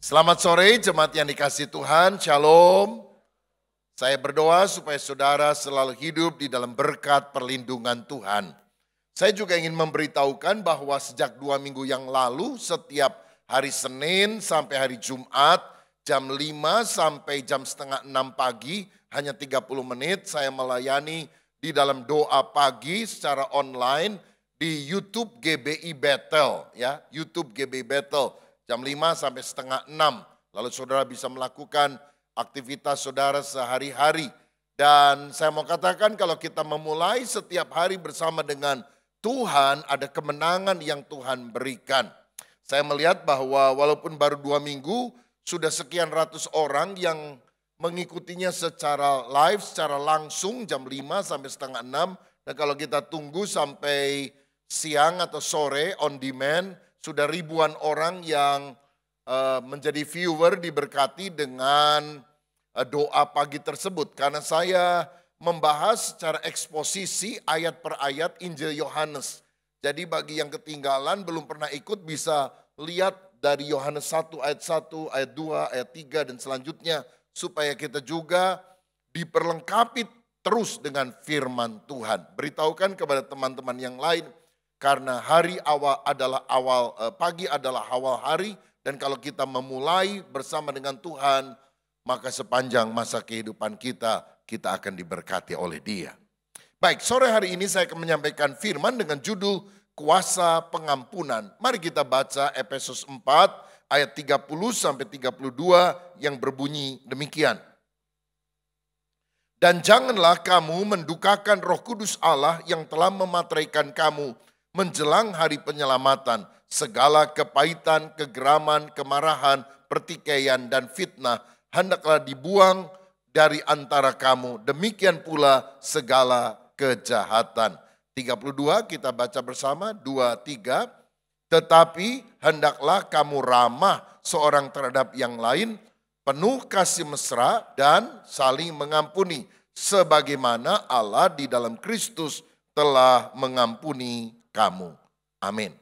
Selamat sore jemaat yang dikasih Tuhan, Shalom. Saya berdoa supaya saudara selalu hidup di dalam berkat perlindungan Tuhan. Saya juga ingin memberitahukan bahwa sejak dua minggu yang lalu setiap hari Senin sampai hari Jumat jam 5 sampai jam setengah 6 pagi hanya 30 menit saya melayani di dalam doa pagi secara online di YouTube GBI Battle ya YouTube GBI Battle jam 5 sampai setengah 6. Lalu saudara bisa melakukan aktivitas saudara sehari-hari. Dan saya mau katakan kalau kita memulai setiap hari bersama dengan Tuhan, ada kemenangan yang Tuhan berikan. Saya melihat bahwa walaupun baru dua minggu, sudah sekian ratus orang yang mengikutinya secara live, secara langsung jam 5 sampai setengah 6. Dan kalau kita tunggu sampai siang atau sore on demand, sudah ribuan orang yang eh, menjadi viewer diberkati dengan eh, doa pagi tersebut. Karena saya membahas secara eksposisi ayat per ayat Injil Yohanes. Jadi bagi yang ketinggalan belum pernah ikut bisa lihat dari Yohanes 1 ayat 1, ayat 2, ayat 3 dan selanjutnya supaya kita juga diperlengkapi terus dengan firman Tuhan. Beritahukan kepada teman-teman yang lain karena hari awal adalah awal eh, pagi adalah awal hari dan kalau kita memulai bersama dengan Tuhan maka sepanjang masa kehidupan kita kita akan diberkati oleh Dia. Baik, sore hari ini saya akan menyampaikan firman dengan judul Kuasa Pengampunan. Mari kita baca Efesus 4 ayat 30 sampai 32 yang berbunyi demikian. Dan janganlah kamu mendukakan Roh Kudus Allah yang telah memateraikan kamu menjelang hari penyelamatan, segala kepahitan, kegeraman, kemarahan, pertikaian, dan fitnah hendaklah dibuang dari antara kamu. Demikian pula segala kejahatan. 32 kita baca bersama, 2, 3. Tetapi hendaklah kamu ramah seorang terhadap yang lain, penuh kasih mesra dan saling mengampuni. Sebagaimana Allah di dalam Kristus telah mengampuni kamu. Amin.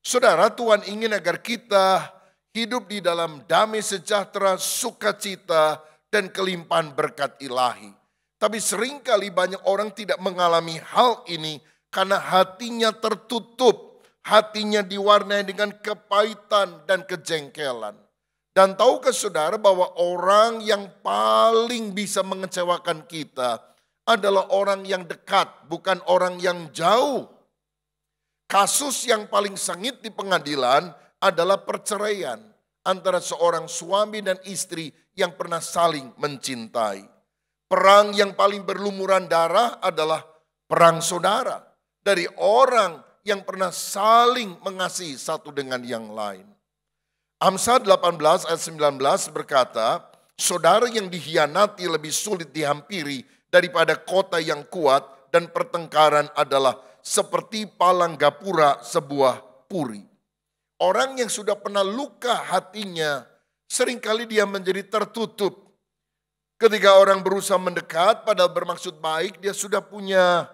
Saudara, Tuhan ingin agar kita hidup di dalam damai sejahtera, sukacita, dan kelimpahan berkat ilahi. Tapi seringkali banyak orang tidak mengalami hal ini karena hatinya tertutup, hatinya diwarnai dengan kepahitan dan kejengkelan. Dan tahukah saudara bahwa orang yang paling bisa mengecewakan kita adalah orang yang dekat, bukan orang yang jauh. Kasus yang paling sengit di pengadilan adalah perceraian antara seorang suami dan istri yang pernah saling mencintai. Perang yang paling berlumuran darah adalah perang saudara dari orang yang pernah saling mengasihi satu dengan yang lain. Amsal 18 ayat 19 berkata, saudara yang dihianati lebih sulit dihampiri daripada kota yang kuat dan pertengkaran adalah seperti palang gapura sebuah puri. Orang yang sudah pernah luka hatinya, seringkali dia menjadi tertutup. Ketika orang berusaha mendekat, padahal bermaksud baik, dia sudah punya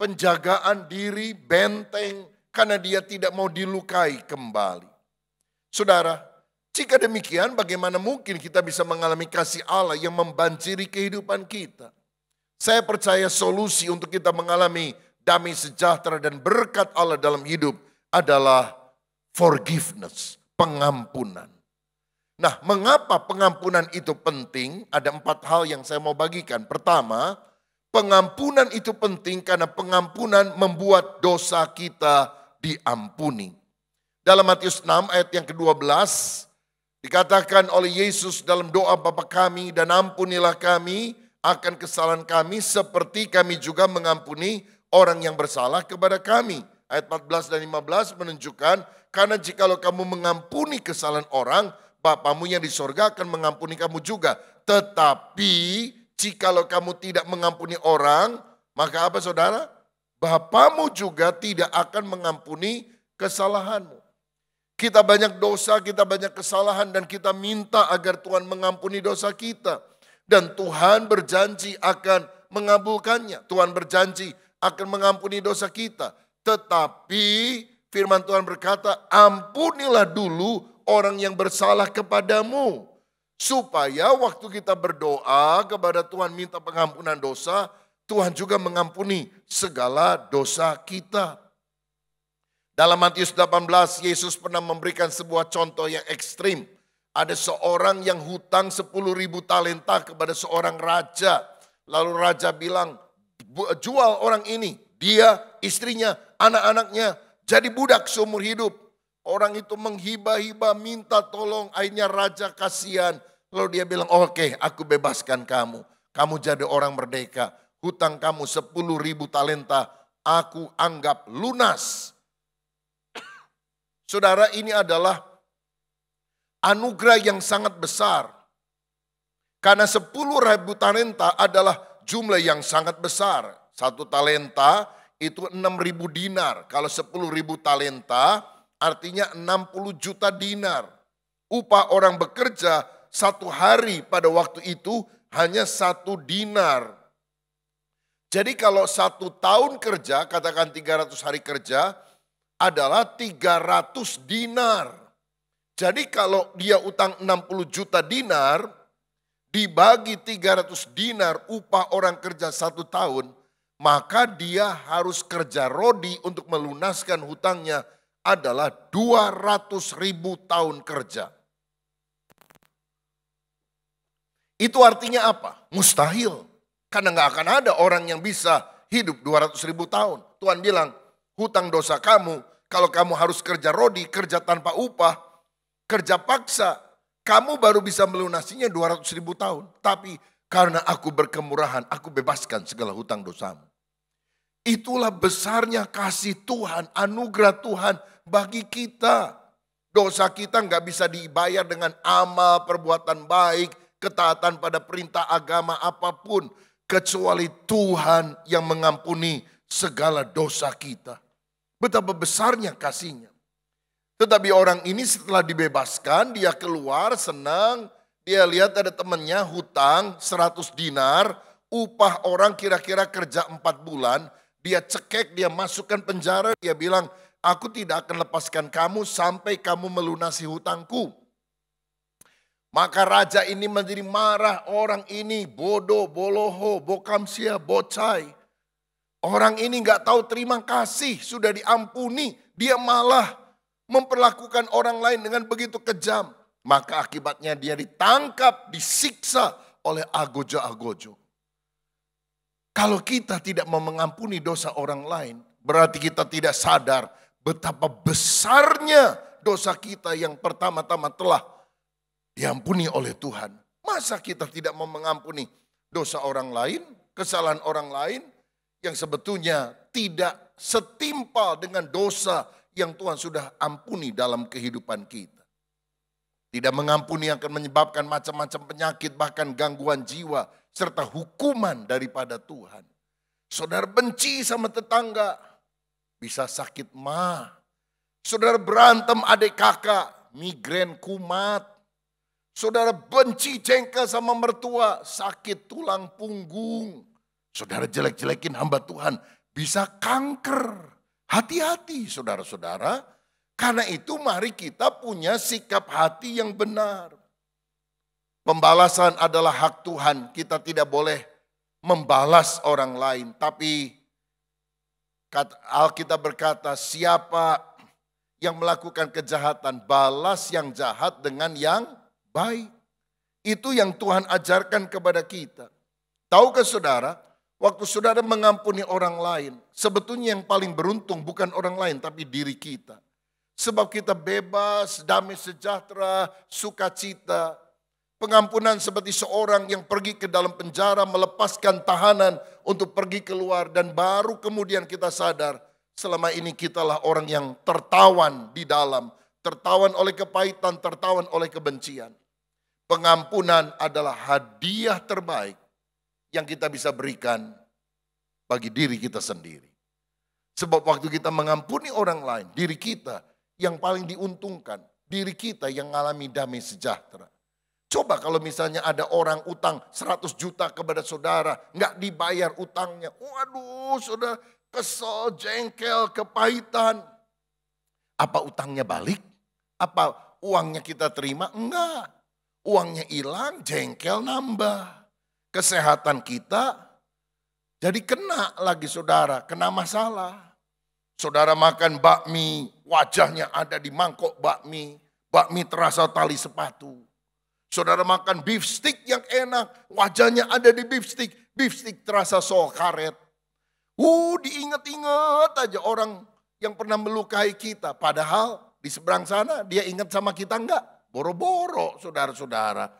penjagaan diri, benteng, karena dia tidak mau dilukai kembali. Saudara, jika demikian bagaimana mungkin kita bisa mengalami kasih Allah yang membanjiri kehidupan kita? Saya percaya solusi untuk kita mengalami damai sejahtera dan berkat Allah dalam hidup adalah forgiveness, pengampunan. Nah, mengapa pengampunan itu penting? Ada empat hal yang saya mau bagikan. Pertama, pengampunan itu penting karena pengampunan membuat dosa kita diampuni. Dalam Matius 6 ayat yang ke-12, dikatakan oleh Yesus dalam doa Bapa kami dan ampunilah kami akan kesalahan kami seperti kami juga mengampuni orang yang bersalah kepada kami. Ayat 14 dan 15 menunjukkan, karena jikalau kamu mengampuni kesalahan orang, Bapamu yang di sorga akan mengampuni kamu juga. Tetapi jikalau kamu tidak mengampuni orang, maka apa saudara? Bapamu juga tidak akan mengampuni kesalahanmu. Kita banyak dosa, kita banyak kesalahan dan kita minta agar Tuhan mengampuni dosa kita. Dan Tuhan berjanji akan mengabulkannya. Tuhan berjanji akan mengampuni dosa kita. Tetapi firman Tuhan berkata, ampunilah dulu orang yang bersalah kepadamu. Supaya waktu kita berdoa kepada Tuhan minta pengampunan dosa, Tuhan juga mengampuni segala dosa kita. Dalam Matius 18, Yesus pernah memberikan sebuah contoh yang ekstrim. Ada seorang yang hutang 10 ribu talenta kepada seorang raja. Lalu raja bilang, jual orang ini, dia, istrinya, anak-anaknya, jadi budak seumur hidup. Orang itu menghibah-hibah, minta tolong, akhirnya raja kasihan. Lalu dia bilang, oke okay, aku bebaskan kamu. Kamu jadi orang merdeka. Hutang kamu 10 ribu talenta, aku anggap lunas. Saudara ini adalah anugerah yang sangat besar. Karena 10 ribu talenta adalah jumlah yang sangat besar. Satu talenta itu 6.000 dinar. Kalau 10.000 talenta artinya 60 juta dinar. Upah orang bekerja satu hari pada waktu itu hanya satu dinar. Jadi kalau satu tahun kerja, katakan 300 hari kerja, adalah 300 dinar. Jadi kalau dia utang 60 juta dinar, dibagi 300 dinar upah orang kerja satu tahun, maka dia harus kerja rodi untuk melunaskan hutangnya adalah 200 ribu tahun kerja. Itu artinya apa? Mustahil. Karena nggak akan ada orang yang bisa hidup 200 ribu tahun. Tuhan bilang, hutang dosa kamu, kalau kamu harus kerja rodi, kerja tanpa upah, kerja paksa, kamu baru bisa melunasinya 200 ribu tahun. Tapi karena aku berkemurahan, aku bebaskan segala hutang dosamu. Itulah besarnya kasih Tuhan, anugerah Tuhan bagi kita. Dosa kita nggak bisa dibayar dengan amal, perbuatan baik, ketaatan pada perintah agama apapun. Kecuali Tuhan yang mengampuni segala dosa kita. Betapa besarnya kasihnya. Tetapi orang ini setelah dibebaskan, dia keluar senang, dia lihat ada temannya hutang 100 dinar, upah orang kira-kira kerja 4 bulan, dia cekek, dia masukkan penjara, dia bilang, aku tidak akan lepaskan kamu sampai kamu melunasi hutangku. Maka raja ini menjadi marah orang ini, bodoh, boloho, bokamsia, bocai. Orang ini gak tahu terima kasih, sudah diampuni, dia malah memperlakukan orang lain dengan begitu kejam. Maka akibatnya dia ditangkap, disiksa oleh agojo-agojo. Kalau kita tidak mau mengampuni dosa orang lain, berarti kita tidak sadar betapa besarnya dosa kita yang pertama-tama telah diampuni oleh Tuhan. Masa kita tidak mau mengampuni dosa orang lain, kesalahan orang lain yang sebetulnya tidak setimpal dengan dosa yang Tuhan sudah ampuni dalam kehidupan kita. Tidak mengampuni yang akan menyebabkan macam-macam penyakit, bahkan gangguan jiwa, serta hukuman daripada Tuhan. Saudara benci sama tetangga, bisa sakit ma. Saudara berantem adik kakak, migrain kumat. Saudara benci jengkel sama mertua, sakit tulang punggung. Saudara jelek-jelekin hamba Tuhan, bisa kanker. Hati-hati saudara-saudara, karena itu mari kita punya sikap hati yang benar. Pembalasan adalah hak Tuhan, kita tidak boleh membalas orang lain. Tapi Alkitab berkata, siapa yang melakukan kejahatan, balas yang jahat dengan yang baik. Itu yang Tuhan ajarkan kepada kita. Tahukah saudara, Waktu saudara mengampuni orang lain, sebetulnya yang paling beruntung bukan orang lain, tapi diri kita. Sebab kita bebas, damai sejahtera, sukacita. Pengampunan seperti seorang yang pergi ke dalam penjara melepaskan tahanan untuk pergi keluar dan baru kemudian kita sadar selama ini kitalah orang yang tertawan di dalam, tertawan oleh kepahitan, tertawan oleh kebencian. Pengampunan adalah hadiah terbaik yang kita bisa berikan bagi diri kita sendiri. Sebab waktu kita mengampuni orang lain, diri kita yang paling diuntungkan, diri kita yang mengalami damai sejahtera. Coba kalau misalnya ada orang utang 100 juta kepada saudara, nggak dibayar utangnya. Waduh, sudah kesel, jengkel, kepahitan. Apa utangnya balik? Apa uangnya kita terima? Enggak. Uangnya hilang, jengkel nambah kesehatan kita jadi kena lagi saudara, kena masalah. Saudara makan bakmi, wajahnya ada di mangkok bakmi, bakmi terasa tali sepatu. Saudara makan beef stick yang enak, wajahnya ada di beef stick, beef stick terasa sol karet. Uh, diingat-ingat aja orang yang pernah melukai kita. Padahal di seberang sana dia ingat sama kita enggak? Boro-boro saudara-saudara.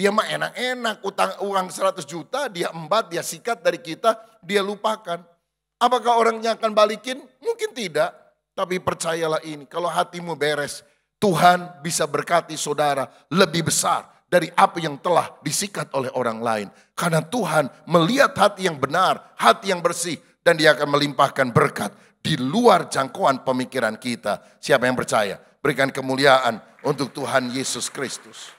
Dia mah enak-enak, utang uang 100 juta, dia empat dia sikat dari kita, dia lupakan. Apakah orangnya akan balikin? Mungkin tidak. Tapi percayalah ini, kalau hatimu beres, Tuhan bisa berkati saudara lebih besar dari apa yang telah disikat oleh orang lain. Karena Tuhan melihat hati yang benar, hati yang bersih, dan dia akan melimpahkan berkat di luar jangkauan pemikiran kita. Siapa yang percaya? Berikan kemuliaan untuk Tuhan Yesus Kristus.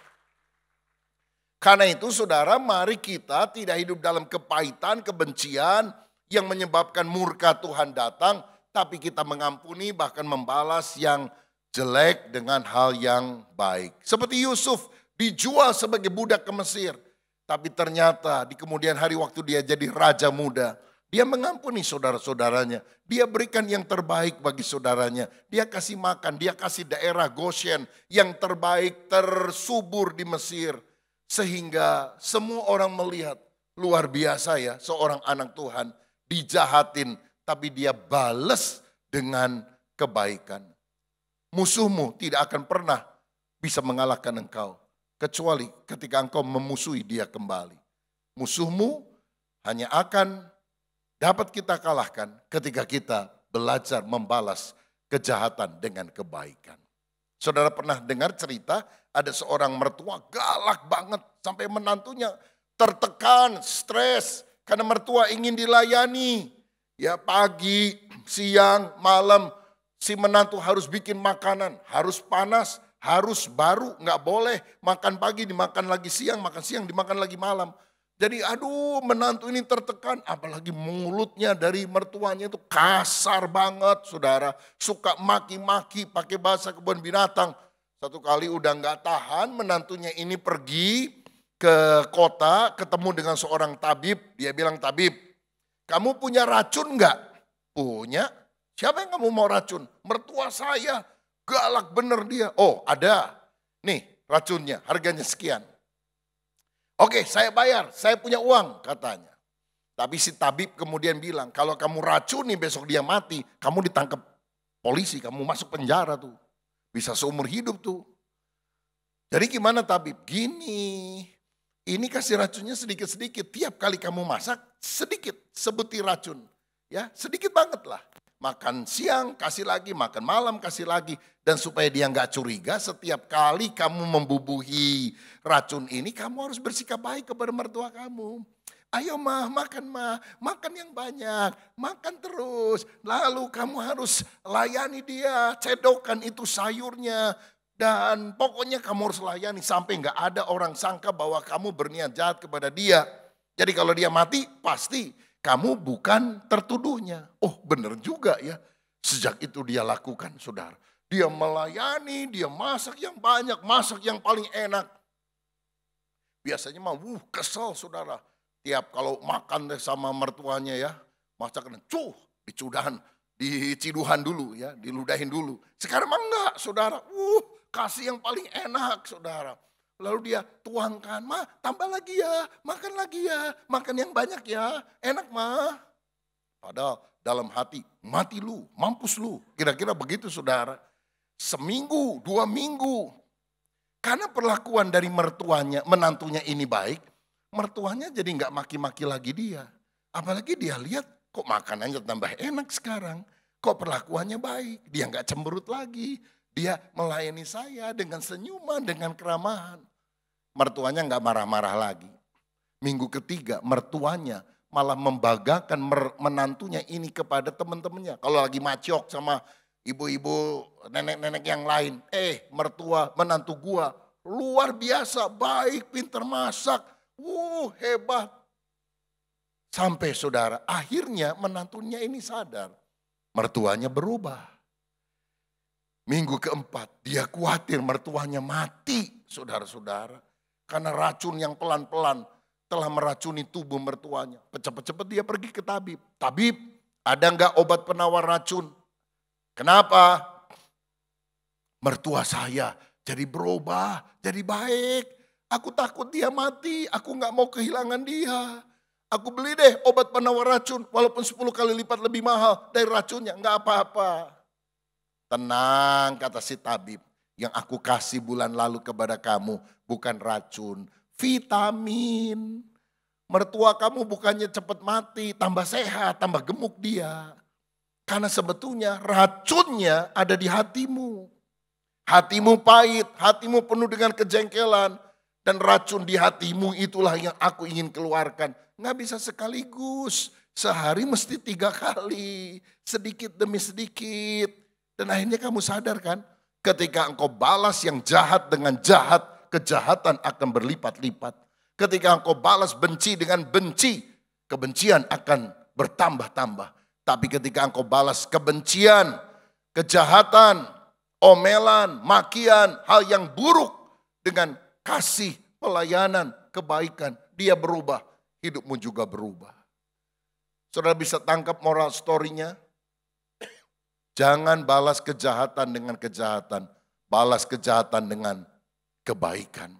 Karena itu saudara mari kita tidak hidup dalam kepahitan, kebencian yang menyebabkan murka Tuhan datang. Tapi kita mengampuni bahkan membalas yang jelek dengan hal yang baik. Seperti Yusuf dijual sebagai budak ke Mesir. Tapi ternyata di kemudian hari waktu dia jadi raja muda. Dia mengampuni saudara-saudaranya. Dia berikan yang terbaik bagi saudaranya. Dia kasih makan, dia kasih daerah Goshen yang terbaik tersubur di Mesir. Sehingga semua orang melihat, luar biasa ya seorang anak Tuhan dijahatin tapi dia bales dengan kebaikan. Musuhmu tidak akan pernah bisa mengalahkan engkau kecuali ketika engkau memusuhi dia kembali. Musuhmu hanya akan dapat kita kalahkan ketika kita belajar membalas kejahatan dengan kebaikan. Saudara pernah dengar cerita ada seorang mertua galak banget sampai menantunya tertekan, stres karena mertua ingin dilayani. Ya pagi, siang, malam si menantu harus bikin makanan, harus panas, harus baru, nggak boleh makan pagi dimakan lagi siang, makan siang dimakan lagi malam. Jadi aduh menantu ini tertekan, apalagi mulutnya dari mertuanya itu kasar banget saudara. Suka maki-maki pakai bahasa kebun binatang. Satu kali udah nggak tahan, menantunya ini pergi ke kota, ketemu dengan seorang tabib. Dia bilang, tabib, kamu punya racun nggak? Punya. Siapa yang kamu mau racun? Mertua saya, galak bener dia. Oh, ada. Nih, racunnya, harganya sekian. Oke, saya bayar, saya punya uang, katanya. Tapi si tabib kemudian bilang, kalau kamu racuni besok dia mati, kamu ditangkap polisi, kamu masuk penjara tuh. Bisa seumur hidup tuh. Jadi gimana tabib? Gini, ini kasih racunnya sedikit-sedikit. Tiap kali kamu masak, sedikit sebutir racun. Ya, sedikit banget lah. Makan siang, kasih lagi. Makan malam, kasih lagi. Dan supaya dia nggak curiga, setiap kali kamu membubuhi racun ini, kamu harus bersikap baik kepada mertua kamu. Ayo mah, makan mah, makan yang banyak, makan terus. Lalu kamu harus layani dia, cedokan itu sayurnya. Dan pokoknya kamu harus layani sampai nggak ada orang sangka bahwa kamu berniat jahat kepada dia. Jadi kalau dia mati, pasti kamu bukan tertuduhnya. Oh benar juga ya, sejak itu dia lakukan saudara. Dia melayani, dia masak yang banyak, masak yang paling enak. Biasanya mah, wuh kesel saudara Tiap kalau makan deh sama mertuanya ya, masakan cuh, dicudahan, diciduhan dulu ya, diludahin dulu. Sekarang enggak saudara, uh kasih yang paling enak saudara. Lalu dia tuangkan, mah tambah lagi ya, makan lagi ya, makan yang banyak ya, enak mah. Padahal dalam hati, mati lu, mampus lu. Kira-kira begitu saudara. Seminggu, dua minggu. Karena perlakuan dari mertuanya, menantunya ini baik, mertuanya jadi nggak maki-maki lagi dia. Apalagi dia lihat kok makanannya tambah enak sekarang, kok perlakuannya baik, dia nggak cemberut lagi, dia melayani saya dengan senyuman, dengan keramahan. Mertuanya nggak marah-marah lagi. Minggu ketiga mertuanya malah membagakan menantunya ini kepada teman-temannya. Kalau lagi macok sama ibu-ibu nenek-nenek yang lain, eh mertua menantu gua luar biasa, baik, pinter masak, Wuh hebat. Sampai saudara, akhirnya menantunya ini sadar. Mertuanya berubah. Minggu keempat, dia khawatir mertuanya mati, saudara-saudara. Karena racun yang pelan-pelan telah meracuni tubuh mertuanya. Cepat-cepat dia pergi ke tabib. Tabib, ada nggak obat penawar racun? Kenapa? Mertua saya jadi berubah, jadi baik Aku takut dia mati, aku gak mau kehilangan dia. Aku beli deh obat penawar racun, walaupun 10 kali lipat lebih mahal dari racunnya, gak apa-apa. Tenang, kata si tabib, yang aku kasih bulan lalu kepada kamu bukan racun, vitamin. Mertua kamu bukannya cepat mati, tambah sehat, tambah gemuk dia. Karena sebetulnya racunnya ada di hatimu. Hatimu pahit, hatimu penuh dengan kejengkelan, dan racun di hatimu itulah yang aku ingin keluarkan. Nggak bisa sekaligus. Sehari mesti tiga kali. Sedikit demi sedikit. Dan akhirnya kamu sadar kan? Ketika engkau balas yang jahat dengan jahat, kejahatan akan berlipat-lipat. Ketika engkau balas benci dengan benci, kebencian akan bertambah-tambah. Tapi ketika engkau balas kebencian, kejahatan, omelan, makian, hal yang buruk dengan kasih, pelayanan, kebaikan, dia berubah, hidupmu juga berubah. Saudara bisa tangkap moral story-nya? Jangan balas kejahatan dengan kejahatan, balas kejahatan dengan kebaikan.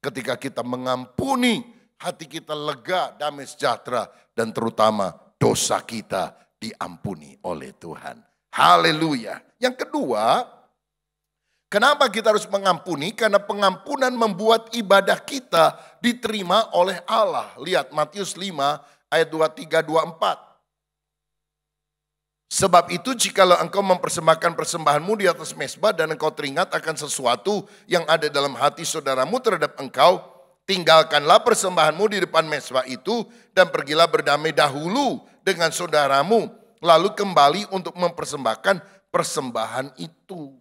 Ketika kita mengampuni, hati kita lega, damai sejahtera, dan terutama dosa kita diampuni oleh Tuhan. Haleluya. Yang kedua, Kenapa kita harus mengampuni? Karena pengampunan membuat ibadah kita diterima oleh Allah. Lihat Matius 5 ayat 23 24. Sebab itu jikalau engkau mempersembahkan persembahanmu di atas mesbah dan engkau teringat akan sesuatu yang ada dalam hati saudaramu terhadap engkau, tinggalkanlah persembahanmu di depan mesbah itu dan pergilah berdamai dahulu dengan saudaramu, lalu kembali untuk mempersembahkan persembahan itu.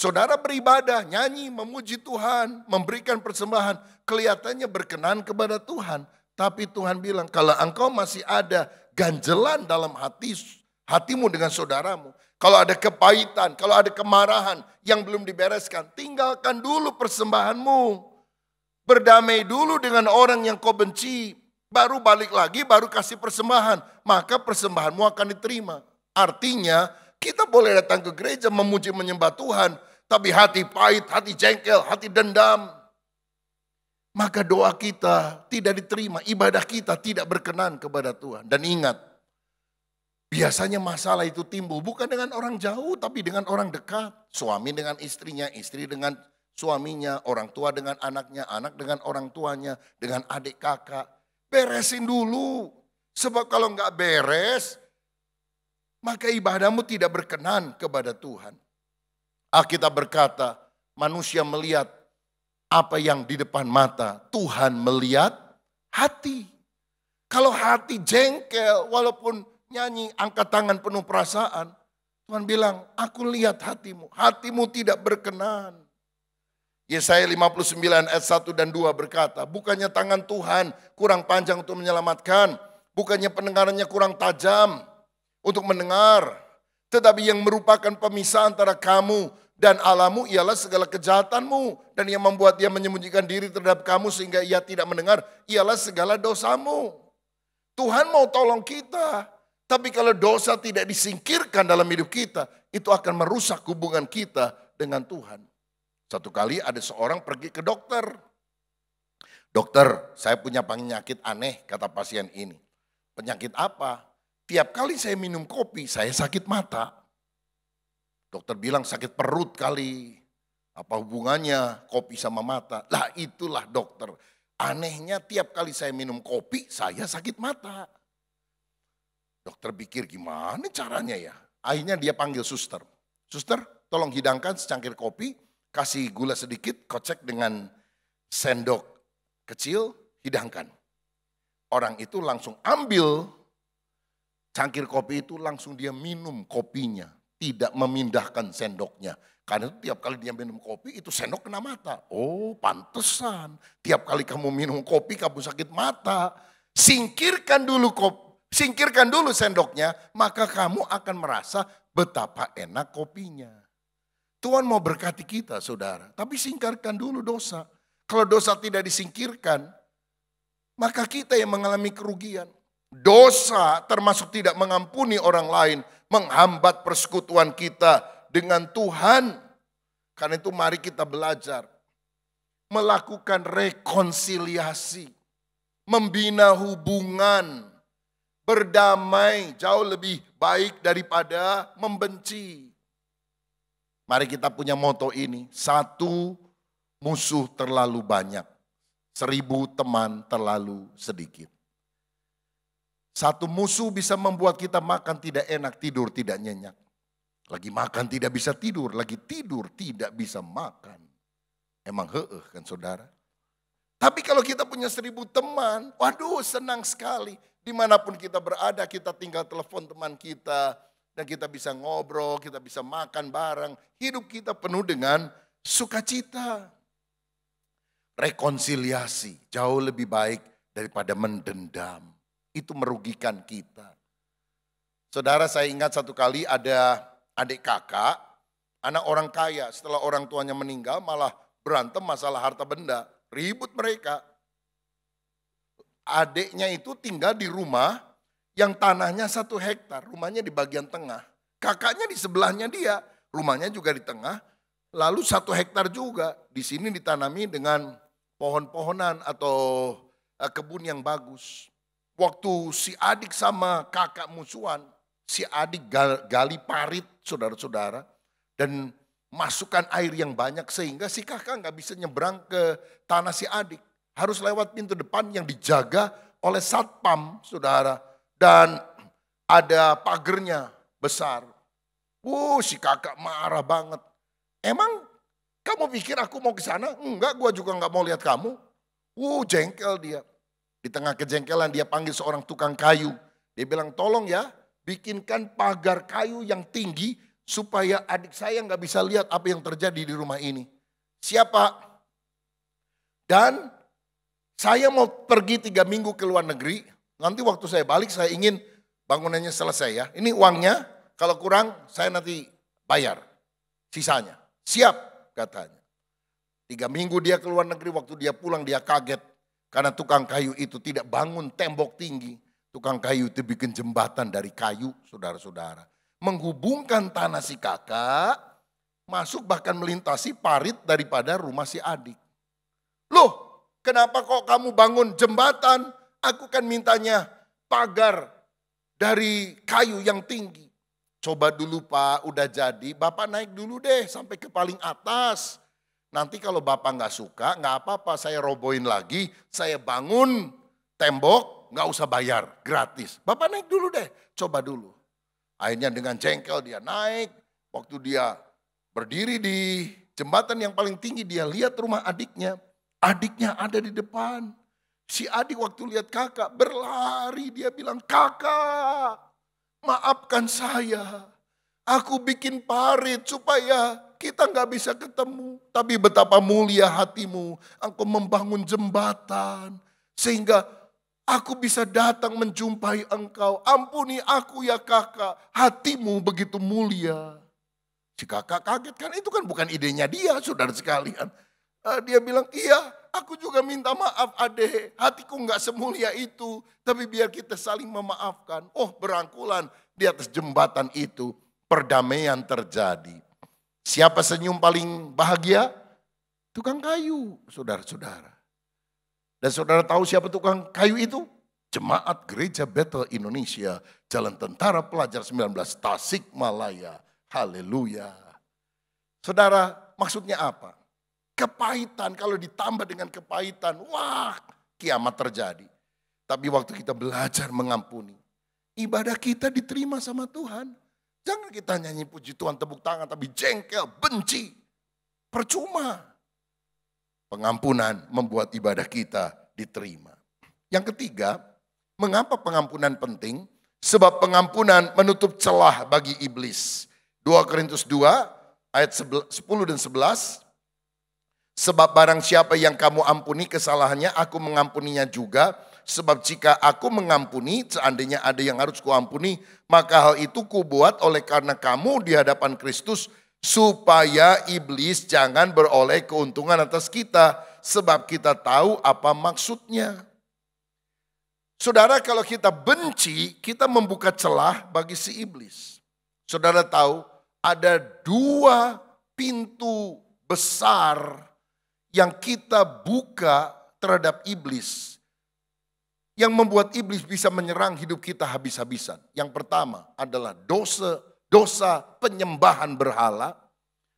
Saudara beribadah, nyanyi, memuji Tuhan, memberikan persembahan, kelihatannya berkenan kepada Tuhan. Tapi Tuhan bilang, kalau engkau masih ada ganjelan dalam hati hatimu dengan saudaramu, kalau ada kepahitan, kalau ada kemarahan yang belum dibereskan, tinggalkan dulu persembahanmu. Berdamai dulu dengan orang yang kau benci, baru balik lagi, baru kasih persembahan. Maka persembahanmu akan diterima. Artinya, kita boleh datang ke gereja memuji menyembah Tuhan, tapi hati pahit, hati jengkel, hati dendam, maka doa kita tidak diterima, ibadah kita tidak berkenan kepada Tuhan. Dan ingat, biasanya masalah itu timbul bukan dengan orang jauh, tapi dengan orang dekat. Suami dengan istrinya, istri dengan suaminya, orang tua dengan anaknya, anak dengan orang tuanya, dengan adik kakak. Beresin dulu, sebab kalau nggak beres, maka ibadahmu tidak berkenan kepada Tuhan. Alkitab berkata, manusia melihat apa yang di depan mata, Tuhan melihat hati. Kalau hati jengkel, walaupun nyanyi angkat tangan penuh perasaan, Tuhan bilang, aku lihat hatimu, hatimu tidak berkenan. Yesaya 59 ayat 1 dan 2 berkata, bukannya tangan Tuhan kurang panjang untuk menyelamatkan, bukannya pendengarannya kurang tajam untuk mendengar, tetapi yang merupakan pemisah antara kamu dan alamu ialah segala kejahatanmu. Dan yang membuat dia menyembunyikan diri terhadap kamu sehingga ia tidak mendengar ialah segala dosamu. Tuhan mau tolong kita. Tapi kalau dosa tidak disingkirkan dalam hidup kita, itu akan merusak hubungan kita dengan Tuhan. Satu kali ada seorang pergi ke dokter. Dokter, saya punya penyakit aneh, kata pasien ini. Penyakit apa? Tiap kali saya minum kopi, saya sakit mata. Dokter bilang sakit perut kali. Apa hubungannya kopi sama mata? Lah itulah dokter. Anehnya tiap kali saya minum kopi, saya sakit mata. Dokter pikir gimana caranya ya? Akhirnya dia panggil suster. Suster, tolong hidangkan secangkir kopi, kasih gula sedikit, kocek dengan sendok kecil, hidangkan. Orang itu langsung ambil Cangkir kopi itu langsung dia minum kopinya, tidak memindahkan sendoknya. Karena itu tiap kali dia minum kopi itu sendok kena mata. Oh pantesan, tiap kali kamu minum kopi kamu sakit mata. Singkirkan dulu kopi, singkirkan dulu sendoknya, maka kamu akan merasa betapa enak kopinya. Tuhan mau berkati kita saudara, tapi singkirkan dulu dosa. Kalau dosa tidak disingkirkan, maka kita yang mengalami kerugian. Dosa termasuk tidak mengampuni orang lain, menghambat persekutuan kita dengan Tuhan. Karena itu mari kita belajar melakukan rekonsiliasi, membina hubungan, berdamai jauh lebih baik daripada membenci. Mari kita punya moto ini, satu musuh terlalu banyak, seribu teman terlalu sedikit. Satu musuh bisa membuat kita makan tidak enak, tidur tidak nyenyak. Lagi makan tidak bisa tidur, lagi tidur tidak bisa makan. Emang heeh kan saudara? Tapi kalau kita punya seribu teman, waduh senang sekali. Dimanapun kita berada, kita tinggal telepon teman kita. Dan kita bisa ngobrol, kita bisa makan bareng. Hidup kita penuh dengan sukacita. Rekonsiliasi jauh lebih baik daripada mendendam itu merugikan kita. Saudara saya ingat satu kali ada adik kakak, anak orang kaya setelah orang tuanya meninggal malah berantem masalah harta benda, ribut mereka. Adiknya itu tinggal di rumah yang tanahnya satu hektar, rumahnya di bagian tengah. Kakaknya di sebelahnya dia, rumahnya juga di tengah. Lalu satu hektar juga, di sini ditanami dengan pohon-pohonan atau eh, kebun yang bagus. Waktu si adik sama kakak musuhan, si adik gali parit saudara-saudara dan masukkan air yang banyak sehingga si kakak nggak bisa nyebrang ke tanah si adik. Harus lewat pintu depan yang dijaga oleh satpam saudara. Dan ada pagernya besar. Wuh si kakak marah banget. Emang kamu pikir aku mau ke sana? Enggak, gue juga nggak mau lihat kamu. Wuh jengkel dia. Di tengah kejengkelan dia panggil seorang tukang kayu. Dia bilang tolong ya bikinkan pagar kayu yang tinggi supaya adik saya nggak bisa lihat apa yang terjadi di rumah ini. Siapa? Dan saya mau pergi tiga minggu ke luar negeri. Nanti waktu saya balik saya ingin bangunannya selesai ya. Ini uangnya kalau kurang saya nanti bayar sisanya. Siap katanya. Tiga minggu dia ke luar negeri, waktu dia pulang dia kaget. Karena tukang kayu itu tidak bangun tembok tinggi. Tukang kayu itu bikin jembatan dari kayu, saudara-saudara. Menghubungkan tanah si kakak, masuk bahkan melintasi parit daripada rumah si adik. Loh, kenapa kok kamu bangun jembatan? Aku kan mintanya pagar dari kayu yang tinggi. Coba dulu Pak, udah jadi. Bapak naik dulu deh sampai ke paling atas. Nanti kalau Bapak nggak suka, nggak apa-apa, saya roboin lagi, saya bangun tembok, nggak usah bayar, gratis. Bapak naik dulu deh, coba dulu. Akhirnya dengan jengkel dia naik, waktu dia berdiri di jembatan yang paling tinggi, dia lihat rumah adiknya. Adiknya ada di depan. Si adik waktu lihat kakak berlari, dia bilang, kakak maafkan saya. Aku bikin parit supaya kita nggak bisa ketemu. Tapi betapa mulia hatimu, engkau membangun jembatan. Sehingga aku bisa datang menjumpai engkau. Ampuni aku ya kakak, hatimu begitu mulia. Si kakak kaget kan, itu kan bukan idenya dia saudara sekalian. Eh, dia bilang, iya aku juga minta maaf adek, hatiku nggak semulia itu. Tapi biar kita saling memaafkan. Oh berangkulan di atas jembatan itu, perdamaian terjadi Siapa senyum paling bahagia? Tukang kayu, saudara-saudara. Dan saudara tahu siapa tukang kayu itu? Jemaat Gereja Battle Indonesia, Jalan Tentara Pelajar 19, Tasik Malaya. Haleluya. Saudara, maksudnya apa? Kepahitan, kalau ditambah dengan kepahitan, wah kiamat terjadi. Tapi waktu kita belajar mengampuni, ibadah kita diterima sama Tuhan. Jangan kita nyanyi puji Tuhan tepuk tangan tapi jengkel, benci. Percuma. Pengampunan membuat ibadah kita diterima. Yang ketiga, mengapa pengampunan penting? Sebab pengampunan menutup celah bagi iblis. 2 Korintus 2 ayat 10 dan 11. Sebab barang siapa yang kamu ampuni kesalahannya, aku mengampuninya juga Sebab jika aku mengampuni, seandainya ada yang harus kuampuni, maka hal itu kubuat oleh karena kamu di hadapan Kristus, supaya iblis jangan beroleh keuntungan atas kita, sebab kita tahu apa maksudnya. Saudara, kalau kita benci, kita membuka celah bagi si iblis. Saudara tahu, ada dua pintu besar yang kita buka terhadap iblis yang membuat iblis bisa menyerang hidup kita habis-habisan. Yang pertama adalah dosa dosa penyembahan berhala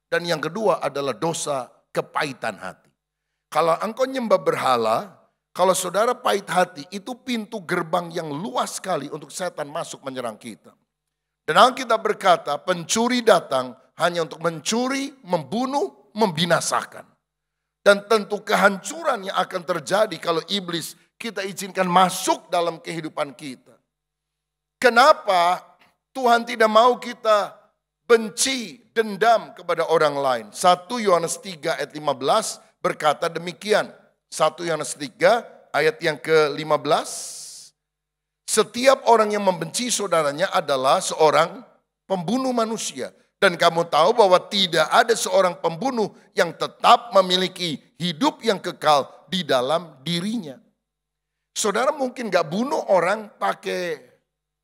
dan yang kedua adalah dosa kepahitan hati. Kalau engkau nyembah berhala, kalau saudara pahit hati, itu pintu gerbang yang luas sekali untuk setan masuk menyerang kita. Dan kita berkata, pencuri datang hanya untuk mencuri, membunuh, membinasakan. Dan tentu kehancuran yang akan terjadi kalau iblis kita izinkan masuk dalam kehidupan kita. Kenapa Tuhan tidak mau kita benci, dendam kepada orang lain? 1 Yohanes 3 ayat 15 berkata demikian. 1 Yohanes 3 ayat yang ke-15. Setiap orang yang membenci saudaranya adalah seorang pembunuh manusia. Dan kamu tahu bahwa tidak ada seorang pembunuh yang tetap memiliki hidup yang kekal di dalam dirinya. Saudara mungkin gak bunuh orang pakai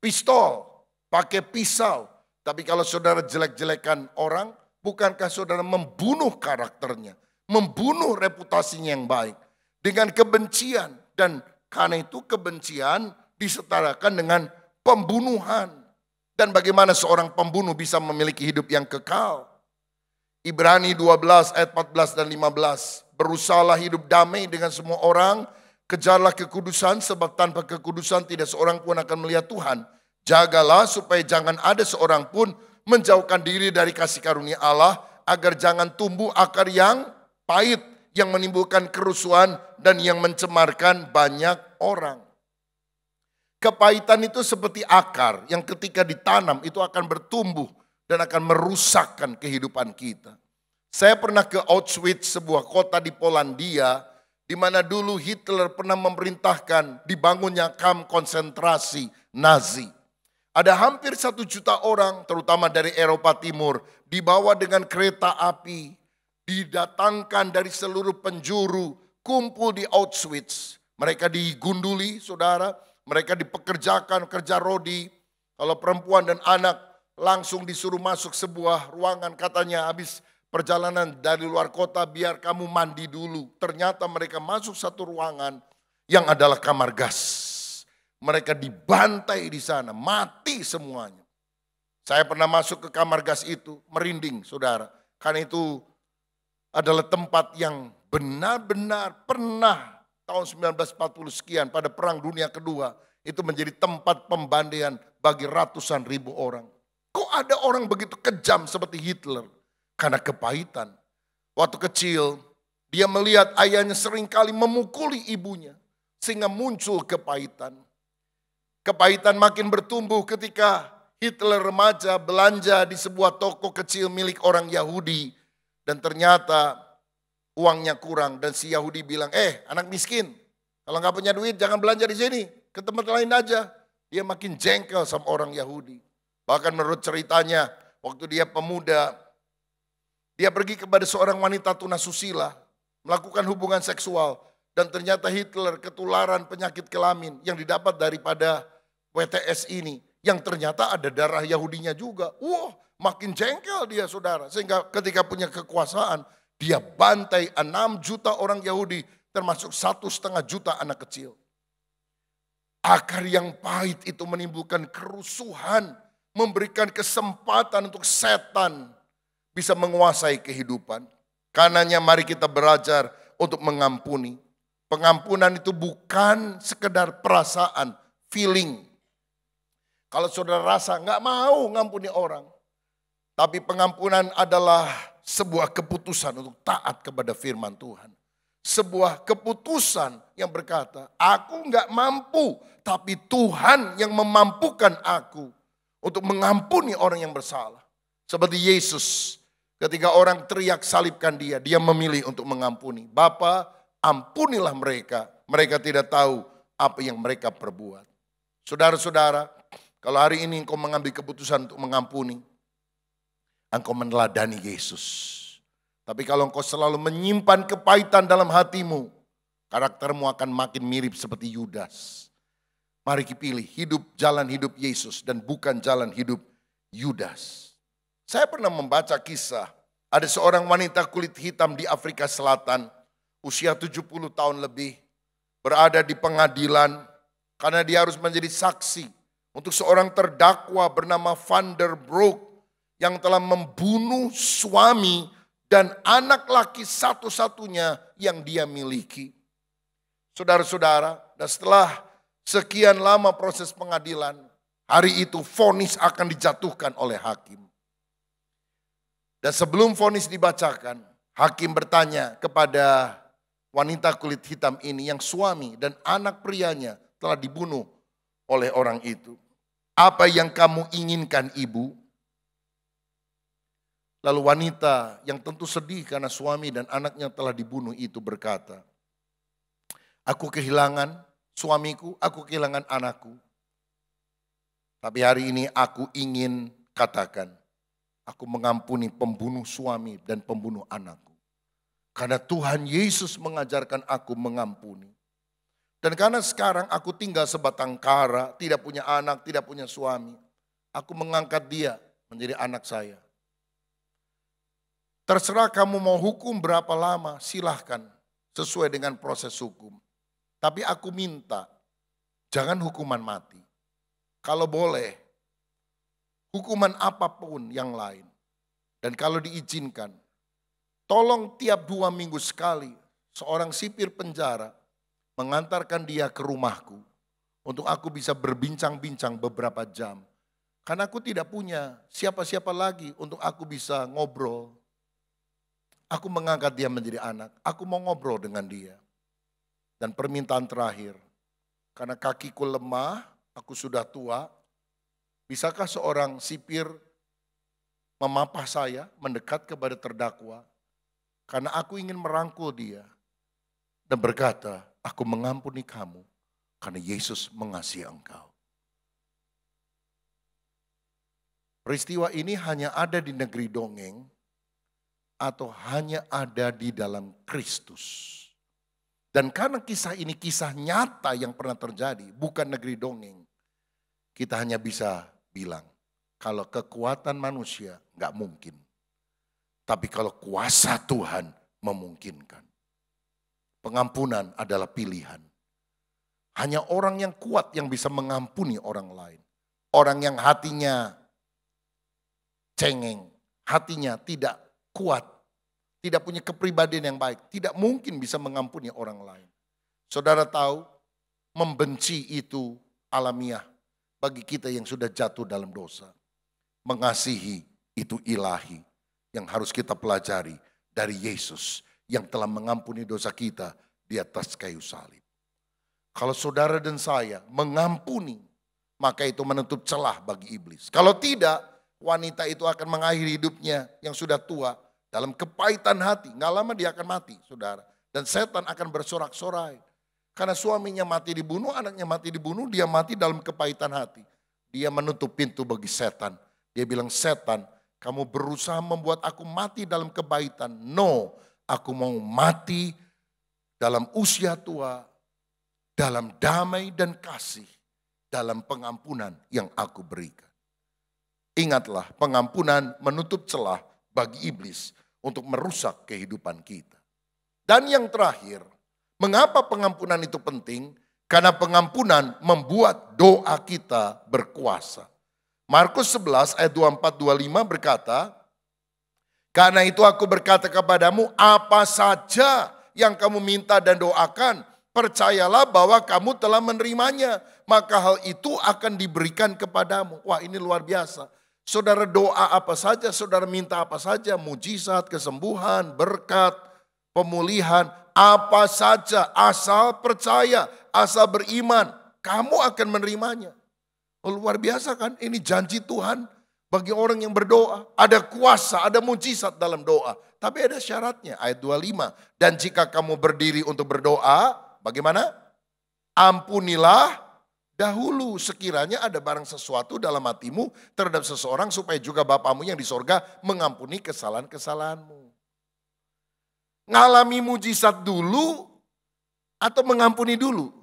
pistol, pakai pisau. Tapi kalau saudara jelek-jelekan orang, bukankah saudara membunuh karakternya, membunuh reputasinya yang baik dengan kebencian dan karena itu kebencian disetarakan dengan pembunuhan. Dan bagaimana seorang pembunuh bisa memiliki hidup yang kekal? Ibrani 12 ayat 14 dan 15. Berusahalah hidup damai dengan semua orang Kejarlah kekudusan sebab tanpa kekudusan tidak seorang pun akan melihat Tuhan. Jagalah supaya jangan ada seorang pun menjauhkan diri dari kasih karunia Allah agar jangan tumbuh akar yang pahit yang menimbulkan kerusuhan dan yang mencemarkan banyak orang. Kepahitan itu seperti akar yang ketika ditanam itu akan bertumbuh dan akan merusakkan kehidupan kita. Saya pernah ke Auschwitz, sebuah kota di Polandia, di mana dulu Hitler pernah memerintahkan dibangunnya kamp konsentrasi Nazi. Ada hampir satu juta orang, terutama dari Eropa Timur, dibawa dengan kereta api, didatangkan dari seluruh penjuru, kumpul di Auschwitz. Mereka digunduli, saudara, mereka dipekerjakan kerja rodi. Kalau perempuan dan anak langsung disuruh masuk sebuah ruangan, katanya habis perjalanan dari luar kota biar kamu mandi dulu. Ternyata mereka masuk satu ruangan yang adalah kamar gas. Mereka dibantai di sana, mati semuanya. Saya pernah masuk ke kamar gas itu, merinding saudara. Karena itu adalah tempat yang benar-benar pernah tahun 1940 sekian pada perang dunia kedua itu menjadi tempat pembandingan bagi ratusan ribu orang. Kok ada orang begitu kejam seperti Hitler? karena kepahitan. Waktu kecil, dia melihat ayahnya seringkali memukuli ibunya sehingga muncul kepahitan. Kepahitan makin bertumbuh ketika Hitler remaja belanja di sebuah toko kecil milik orang Yahudi dan ternyata uangnya kurang dan si Yahudi bilang, "Eh, anak miskin, kalau nggak punya duit jangan belanja di sini, ke tempat lain aja." Dia makin jengkel sama orang Yahudi. Bahkan menurut ceritanya, waktu dia pemuda, dia pergi kepada seorang wanita tunasusila, melakukan hubungan seksual, dan ternyata Hitler ketularan penyakit kelamin yang didapat daripada WTS ini. Yang ternyata ada darah Yahudinya juga. Wah, makin jengkel dia saudara. Sehingga ketika punya kekuasaan, dia bantai 6 juta orang Yahudi, termasuk satu setengah juta anak kecil. Akar yang pahit itu menimbulkan kerusuhan, memberikan kesempatan untuk setan bisa menguasai kehidupan. Karenanya mari kita belajar untuk mengampuni. Pengampunan itu bukan sekedar perasaan, feeling. Kalau saudara rasa nggak mau ngampuni orang, tapi pengampunan adalah sebuah keputusan untuk taat kepada firman Tuhan. Sebuah keputusan yang berkata, aku nggak mampu, tapi Tuhan yang memampukan aku untuk mengampuni orang yang bersalah. Seperti Yesus Ketika orang teriak salibkan dia, dia memilih untuk mengampuni. Bapa, ampunilah mereka. Mereka tidak tahu apa yang mereka perbuat. Saudara-saudara, kalau hari ini engkau mengambil keputusan untuk mengampuni, engkau meneladani Yesus. Tapi kalau engkau selalu menyimpan kepahitan dalam hatimu, karaktermu akan makin mirip seperti Yudas. Mari kita pilih hidup jalan hidup Yesus dan bukan jalan hidup Yudas. Saya pernah membaca kisah, ada seorang wanita kulit hitam di Afrika Selatan, usia 70 tahun lebih, berada di pengadilan karena dia harus menjadi saksi untuk seorang terdakwa bernama Van der Broek yang telah membunuh suami dan anak laki satu-satunya yang dia miliki. Saudara-saudara, dan setelah sekian lama proses pengadilan, hari itu vonis akan dijatuhkan oleh hakim. Dan sebelum vonis dibacakan, hakim bertanya kepada wanita kulit hitam ini yang suami dan anak prianya telah dibunuh oleh orang itu. Apa yang kamu inginkan ibu? Lalu wanita yang tentu sedih karena suami dan anaknya telah dibunuh itu berkata, Aku kehilangan suamiku, aku kehilangan anakku. Tapi hari ini aku ingin katakan, Aku mengampuni pembunuh suami dan pembunuh anakku. Karena Tuhan Yesus mengajarkan aku mengampuni. Dan karena sekarang aku tinggal sebatang kara, tidak punya anak, tidak punya suami. Aku mengangkat dia menjadi anak saya. Terserah kamu mau hukum berapa lama, silahkan. Sesuai dengan proses hukum. Tapi aku minta, jangan hukuman mati. Kalau boleh, hukuman apapun yang lain. Dan kalau diizinkan, tolong tiap dua minggu sekali seorang sipir penjara mengantarkan dia ke rumahku untuk aku bisa berbincang-bincang beberapa jam. Karena aku tidak punya siapa-siapa lagi untuk aku bisa ngobrol. Aku mengangkat dia menjadi anak, aku mau ngobrol dengan dia. Dan permintaan terakhir, karena kakiku lemah, aku sudah tua, Bisakah seorang sipir memapah saya, mendekat kepada terdakwa, karena aku ingin merangkul dia dan berkata, aku mengampuni kamu karena Yesus mengasihi engkau. Peristiwa ini hanya ada di negeri dongeng atau hanya ada di dalam Kristus. Dan karena kisah ini kisah nyata yang pernah terjadi, bukan negeri dongeng. Kita hanya bisa bilang, kalau kekuatan manusia nggak mungkin. Tapi kalau kuasa Tuhan memungkinkan. Pengampunan adalah pilihan. Hanya orang yang kuat yang bisa mengampuni orang lain. Orang yang hatinya cengeng, hatinya tidak kuat, tidak punya kepribadian yang baik, tidak mungkin bisa mengampuni orang lain. Saudara tahu, membenci itu alamiah bagi kita yang sudah jatuh dalam dosa. Mengasihi itu ilahi yang harus kita pelajari dari Yesus yang telah mengampuni dosa kita di atas kayu salib. Kalau saudara dan saya mengampuni, maka itu menutup celah bagi iblis. Kalau tidak, wanita itu akan mengakhiri hidupnya yang sudah tua dalam kepahitan hati. Nggak lama dia akan mati, saudara. Dan setan akan bersorak-sorai karena suaminya mati dibunuh, anaknya mati dibunuh, dia mati dalam kepahitan hati. Dia menutup pintu bagi setan. Dia bilang, setan, kamu berusaha membuat aku mati dalam kebaitan. No, aku mau mati dalam usia tua, dalam damai dan kasih, dalam pengampunan yang aku berikan. Ingatlah, pengampunan menutup celah bagi iblis untuk merusak kehidupan kita. Dan yang terakhir, Mengapa pengampunan itu penting? Karena pengampunan membuat doa kita berkuasa. Markus 11 ayat 24 25 berkata, "Karena itu aku berkata kepadamu, apa saja yang kamu minta dan doakan, percayalah bahwa kamu telah menerimanya, maka hal itu akan diberikan kepadamu." Wah, ini luar biasa. Saudara doa apa saja, saudara minta apa saja, mujizat, kesembuhan, berkat, pemulihan, apa saja asal percaya, asal beriman, kamu akan menerimanya. Oh, luar biasa kan? Ini janji Tuhan bagi orang yang berdoa. Ada kuasa, ada mujizat dalam doa. Tapi ada syaratnya, ayat 25. Dan jika kamu berdiri untuk berdoa, bagaimana? Ampunilah dahulu sekiranya ada barang sesuatu dalam hatimu terhadap seseorang supaya juga Bapamu yang di sorga mengampuni kesalahan-kesalahanmu ngalami mujizat dulu atau mengampuni dulu?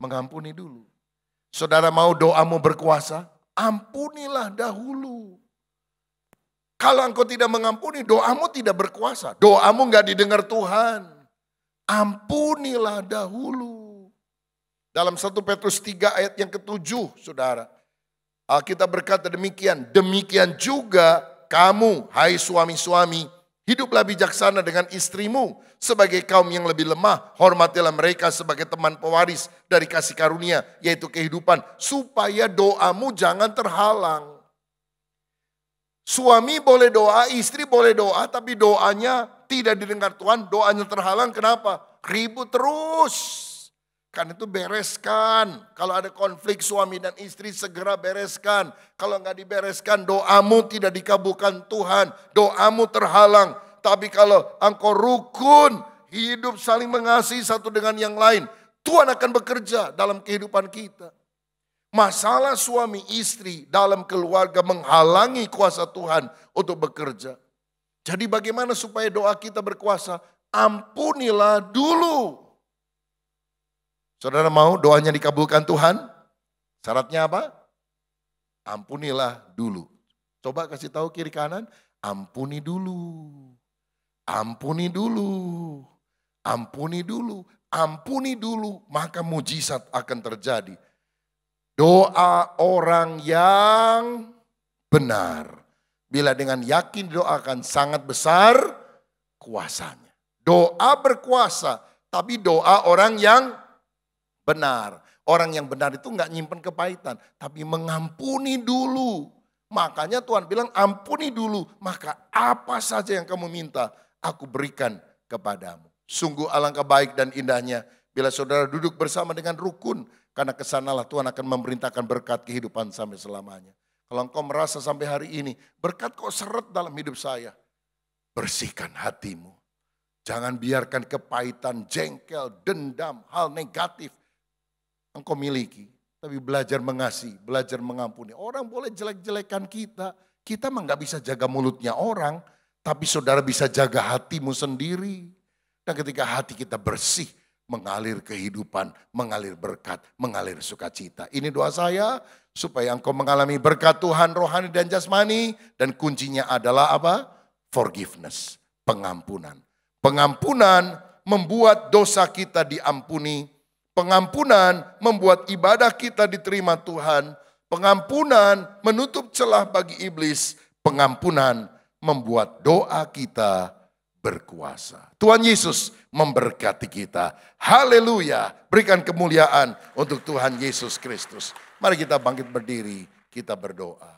Mengampuni dulu. Saudara mau doamu berkuasa? Ampunilah dahulu. Kalau engkau tidak mengampuni, doamu tidak berkuasa. Doamu nggak didengar Tuhan. Ampunilah dahulu. Dalam 1 Petrus 3 ayat yang ketujuh, saudara. Alkitab berkata demikian, demikian juga kamu, hai suami-suami, Hiduplah bijaksana dengan istrimu sebagai kaum yang lebih lemah. Hormatilah mereka sebagai teman pewaris dari kasih karunia, yaitu kehidupan. Supaya doamu jangan terhalang. Suami boleh doa, istri boleh doa, tapi doanya tidak didengar Tuhan, doanya terhalang. Kenapa? Ribut terus. Karena itu bereskan. Kalau ada konflik suami dan istri segera bereskan. Kalau nggak dibereskan doamu tidak dikabulkan Tuhan. Doamu terhalang. Tapi kalau engkau rukun, hidup saling mengasihi satu dengan yang lain. Tuhan akan bekerja dalam kehidupan kita. Masalah suami istri dalam keluarga menghalangi kuasa Tuhan untuk bekerja. Jadi bagaimana supaya doa kita berkuasa? Ampunilah dulu Saudara mau doanya dikabulkan Tuhan? Syaratnya apa? Ampunilah dulu. Coba kasih tahu kiri kanan, ampuni dulu. Ampuni dulu. Ampuni dulu. Ampuni dulu, maka mujizat akan terjadi. Doa orang yang benar. Bila dengan yakin doakan sangat besar kuasanya. Doa berkuasa, tapi doa orang yang benar. Orang yang benar itu nggak nyimpen kepahitan, tapi mengampuni dulu. Makanya Tuhan bilang ampuni dulu, maka apa saja yang kamu minta, aku berikan kepadamu. Sungguh alangkah baik dan indahnya bila saudara duduk bersama dengan rukun, karena kesanalah Tuhan akan memerintahkan berkat kehidupan sampai selamanya. Kalau engkau merasa sampai hari ini, berkat kok seret dalam hidup saya. Bersihkan hatimu. Jangan biarkan kepahitan, jengkel, dendam, hal negatif engkau miliki. Tapi belajar mengasihi, belajar mengampuni. Orang boleh jelek-jelekan kita. Kita mah nggak bisa jaga mulutnya orang. Tapi saudara bisa jaga hatimu sendiri. Dan ketika hati kita bersih, mengalir kehidupan, mengalir berkat, mengalir sukacita. Ini doa saya supaya engkau mengalami berkat Tuhan rohani dan jasmani. Dan kuncinya adalah apa? Forgiveness, pengampunan. Pengampunan membuat dosa kita diampuni Pengampunan membuat ibadah kita diterima Tuhan. Pengampunan menutup celah bagi iblis. Pengampunan membuat doa kita berkuasa. Tuhan Yesus memberkati kita. Haleluya. Berikan kemuliaan untuk Tuhan Yesus Kristus. Mari kita bangkit berdiri, kita berdoa.